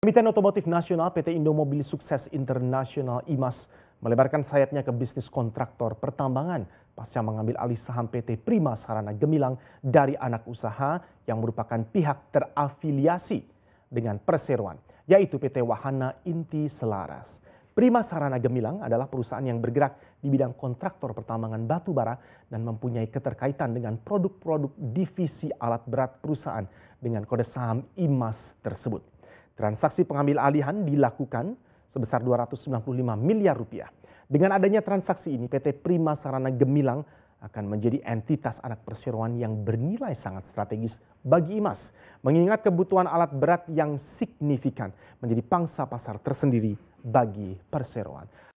Emiten Otomotif Nasional PT Indomobil Sukses Internasional IMAS melebarkan sayapnya ke bisnis kontraktor pertambangan pasca mengambil alih saham PT Prima Sarana Gemilang dari anak usaha yang merupakan pihak terafiliasi dengan perseroan, yaitu PT Wahana Inti Selaras. Prima Sarana Gemilang adalah perusahaan yang bergerak di bidang kontraktor pertambangan batu bara dan mempunyai keterkaitan dengan produk-produk divisi alat berat perusahaan dengan kode saham IMAS tersebut. Transaksi pengambil alihan dilakukan sebesar 295 miliar rupiah. Dengan adanya transaksi ini, PT Prima Sarana Gemilang akan menjadi entitas anak perseroan yang bernilai sangat strategis bagi IMAS, mengingat kebutuhan alat berat yang signifikan menjadi pangsa pasar tersendiri bagi perseroan.